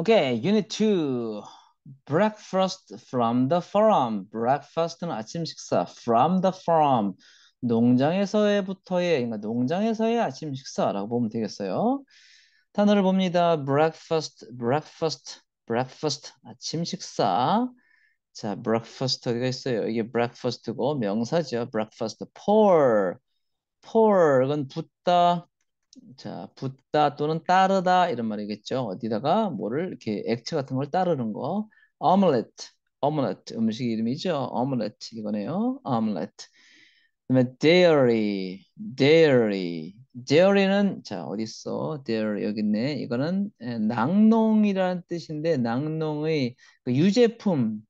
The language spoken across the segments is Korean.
Okay, unit 2. breakfast from the farm. breakfast는 아침 식사. from the farm. 농장에서부터의 그러니까 농장에서의 아침 식사라고 보면 되겠어요. 단어를 봅니다. breakfast, breakfast, breakfast 아침 식사. 자, breakfast 여기가 있어요. 이게 breakfast고 명사죠. breakfast pour, pour 이건 붓다, 자, 붙다 또는 따르다 이런 말이겠죠. 어디다가 뭐를 이렇게 액체 같은 걸 따르는 거. omelette, omelette 음식 이름이죠. omelette 이거네요. omelette. 그다음에 dairy, dairy, dairy는 자 어디 있어? dairy 여기 있네. 이거는 낙농이라는 뜻인데 낙농의 그 유제품,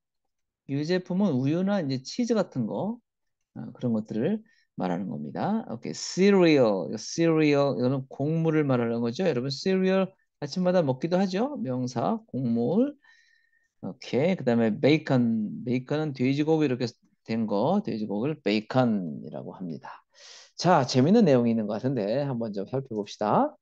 유제품은 우유나 이제 치즈 같은 거 아, 그런 것들을 말하는 겁니다. 오케이, cereal, cereal 이거는 곡물을 말하는 거죠. 여러분 cereal 아침마다 먹기도 하죠. 명사 곡물. 오케이, 그다음에 bacon, b a c o n 은 돼지고기 이렇게 된 거, 돼지고기를 b a c o n 이라고 합니다. 자, 재밌는 내용이 있는 것 같은데 한번 좀 살펴봅시다.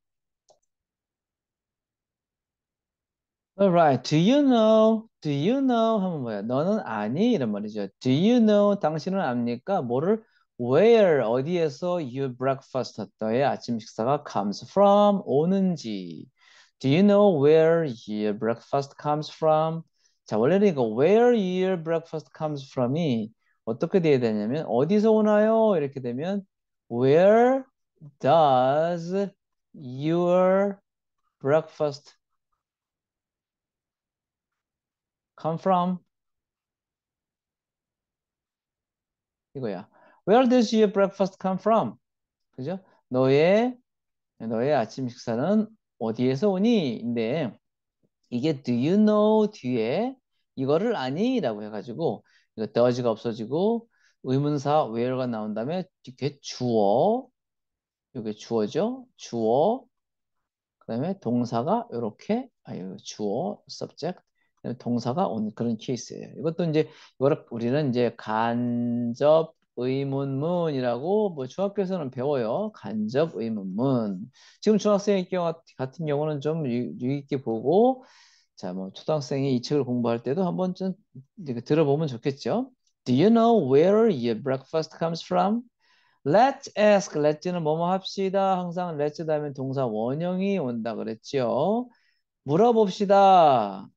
Alright, do you know? Do you know? 하면 뭐야? 너는 아니? 이런 말이죠. Do you know? 당신은 압니까? 뭐를 where 어디에서 your breakfast 너의 아침 식사가 comes from 오는지 Do you know where your breakfast comes from? 자, 원래는 이거 where your breakfast comes from이 어떻게 돼야 되냐면 어디서 오나요? 이렇게 되면 where does your breakfast come from? 이거야. Where does your breakfast come from? 그죠? 너의 너의 아침 식사는 어디에서 오니? 인데 이게 do you know 뒤에 이거를 아니? 라고 해가지고 이거 does가 없어지고 의문사 where가 나온 다음에 이게 렇 주어 이게 주어죠? 주어 그 다음에 동사가 이렇게 아유 주어 subject 동사가 온 그런 케이스예요. 이것도 이제 이거를 우리는 이제 간접 의문문이라고 뭐 중학교에서는 배워요. 간접 의문문. 지금 중학생 경우 같은 경우는 좀 유익히 보고 자, 뭐 초등학생이 이 책을 공부할 때도 한 번쯤 들어보면 좋겠죠. Do you know where your breakfast comes from? Let's ask. Let's는 뭐뭐 합시다. 항상 let's 다음에 동사 원형이 온다 그랬지 물어봅시다.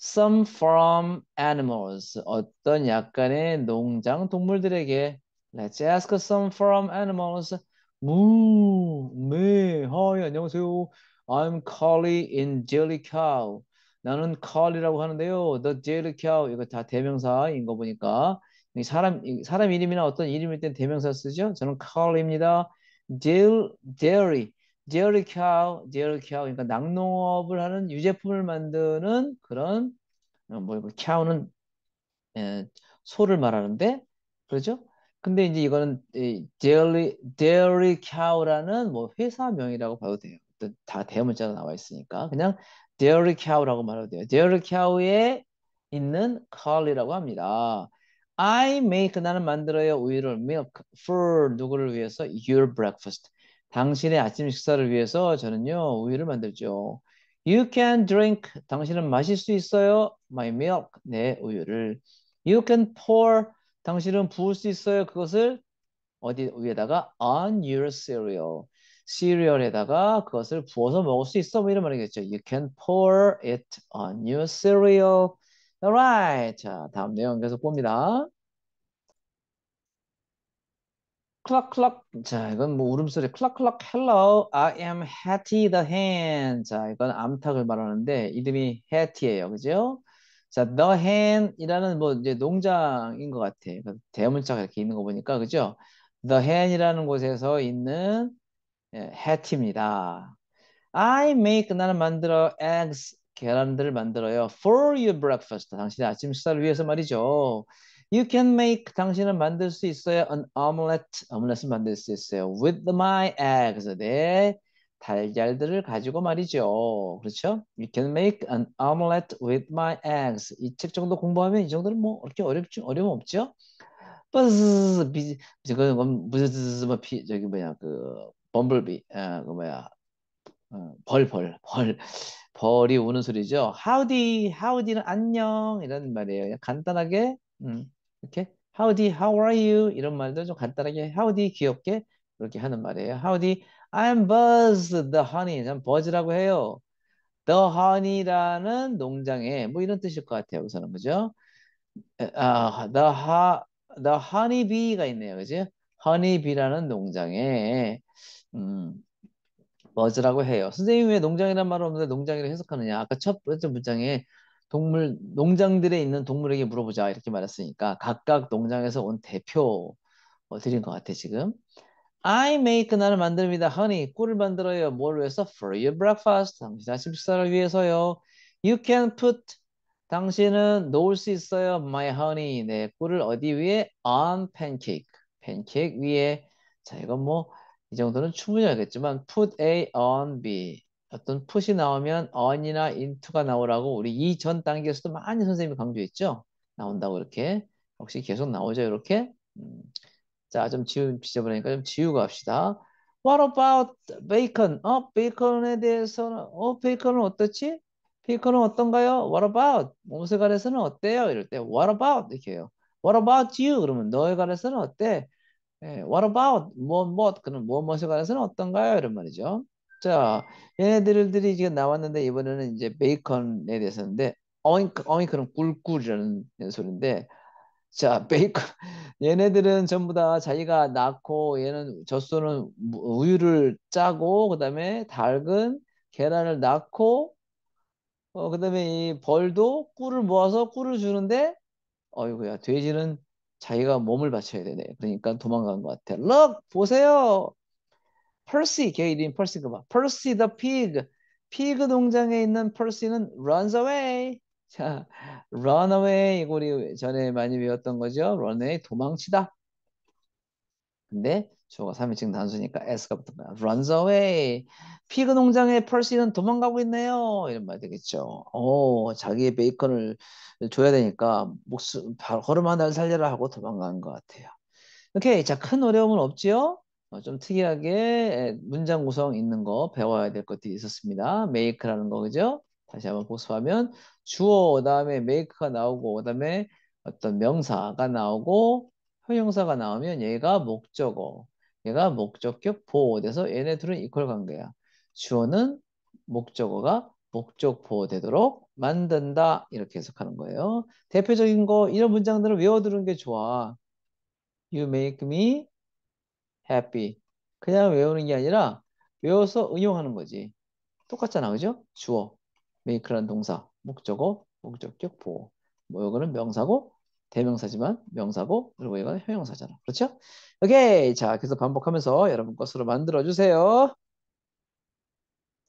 some f r o m animals 어떤 약간의 농장 동물들에게 let's ask some f r o m animals 무, 네, 하이 안녕하세요 I'm c a l l i y in Jelly Cow 나는 Carly라고 하는데요 The Jelly Cow 이거 다 대명사인 거 보니까 사람 사람 이름이나 어떤 이름일 땐 대명사 쓰죠 저는 Carly입니다 j e i r y 제어리캬, 제어리캬 그러니까 낙농업을 하는 유제품을 만드는 그런 어, 뭐 캬우는 뭐, 예, 소를 말하는데 그렇죠? 근데 이제 이거는 제어리 제어리 캬우라는 뭐 회사명이라고 봐도 돼요. 다 대문자로 나와 있으니까 그냥 제어리 캬우라고 말해도 돼요. 제어리 캬우에 있는 c u r 라고 합니다. I make 나는 만들어요 우유를 milk for 누구를 위해서 your breakfast 당신의 아침 식사를 위해서 저는요 우유를 만들죠. You can drink. 당신은 마실 수 있어요. My milk. 내 우유를. You can pour. 당신은 부을 수 있어요. 그것을 어디 위에다가 on your cereal. 시리얼에다가 그것을 부어서 먹을 수 있어. 뭐 이런 말이겠죠. You can pour it on your cereal. Alright. 자, 다음 내용 계속 봅니다. 클락 클락 자 이건 뭐 울음소리 클락 클락 헬 e l l o I am Hattie the hen 자 이건 암탉을 말하는데 이름이 Hattie예요 그죠? 자 the hen이라는 뭐 이제 농장인 것 같아 대문자가 이렇게 있는 거 보니까 그죠? the hen이라는 곳에서 있는 예, Hattie입니다 I make 나는 만들어 eggs 계란들을 만들어요 for your breakfast 당신의 아침 식사를 위해서 말이죠 You can make 당신은 만들 수 있어요. An omelette, 오믈렛을 만들 수 있어요. With my eggs, 내 네. 달걀들을 가지고 말이죠. 그렇죠? You can make an omelette with my eggs. 이 책 정도 공부하면 이 정도는 뭐 그렇게 어렵지 어려움 없죠. 버스 비 그건 무뭐 뭐 피, 저기 뭐야 그 범블비 아그 뭐야 벌벌 어, 벌 벌이 우는 소리죠. Howdy, howdy는 안녕 이런 말이에요. 간단하게 음, 이렇게 howdy, how are you 이런 말도 좀 간단하게 howdy 귀엽게 이렇게 하는 말이에요. Howdy, I'm Buzz the Honey. 전 버즈라고 해요. The Honey라는 농장에 뭐 이런 뜻일 것 같아요. 우선은 그죠? 아, the, ha, the Honey Bee가 있네요. 그죠? Honey Bee라는 농장에 음, 버즈라고 해요. 선생님 왜 농장이란 말을 없는데 농장이라 고 해석하느냐? 아까 첫 번째 문장에 동물 농장들에 있는 동물에게 물어보자 이렇게 말했으니까 각각 농장에서 온대표 어, 드린 것 같아 지금. I make 나를 만듭니다. Honey 꿀을 만들어요. 뭘 위해서? For your breakfast 당신 아침 식사를 위해서요. You can put 당신은 놓을 수 있어요. My honey 내 꿀을 어디 위에? On pancake 팬케이크 위에 자 이건 뭐 이 정도는 충분히 알겠지만 put A on B 어떤 푸시 나오면 언 n 이나인투가 나오라고 우리 이전 단계에서도 많이 선생님이 강조했죠. 나온다고 이렇게 혹시 계속 나오죠 이렇게. 음. 자, 좀 지우 지저분하니까 좀 지우고 합시다. What about bacon? 어, 베이컨에 대해서는 어, 베이컨은 어떻지? 베이컨은 어떤가요? What about? 몸에 관해서는 어때요? 이럴 때 What about 이렇게 해요. What about you? 그러면 너에 관해서는 어때? 예, What about? 무엇 그는 무엇 무에 관해서는 어떤가요? 이런 말이죠. 자, 얘네들이 지금 나왔는데 이번에는 이제 베이컨에 대해서인데 어잉크 어잉크는 꿀꿀이라는 소리인데 자, 베이컨 얘네들은 전부 다 자기가 낳고 얘는 젖소는 우유를 짜고 그다음에 닭은 계란을 낳고 어 그다음에 이 벌도 꿀을 모아서 꿀을 주는데 어이구야 돼지는 자기가 몸을 바쳐야 되네. 그러니까 도망간 것 같아. 럭 보세요. p e r 개 이름 Percy가 봐. Percy 피그 농장에 있는 p e r 는 runs away. 자, run away 이거 우리 전에 많이 배웠던 거죠. run away 도망치다. 근데 주어가 3인칭 단수니까 s가 붙은 거야. runs away. 피그 농장에 펄시는 도망가고 있네요. 이런 말 되겠죠. 오, 어, 자기의 베이컨을 줘야 되니까 목숨 걸음 하나를 살려라 하고 도망간것 같아요. 오케이. 자, 큰 어려움은 없지요? 어, 좀 특이하게 문장 구성 있는 거 배워야 될 것들이 있었습니다. 메이크라는거 그죠? 다시 한번 복습하면 주어 다음에 메이크가 나오고 그다음에 어떤 명사가 나오고 형용사가 나오면 얘가 목적어, 얘가 목적격 보호돼서 얘네 둘은 이퀄 관계야. 주어는 목적어가 목적 보호되도록 만든다 이렇게 해석하는 거예요. 대표적인 거 이런 문장들을 외워두는 게 좋아. You make me happy. 그냥 외우는 게 아니라 외워서 응용하는 거지. 똑같잖아, 그죠? 주어, make란 동사, 목적어, 목적격, 보어. 뭐 이거는 명사고 대명사지만 명사고 그리고 이건 형용사잖아. 그렇죠? 오케이. 자, 계속 반복하면서 여러분 것으로 만들어 주세요.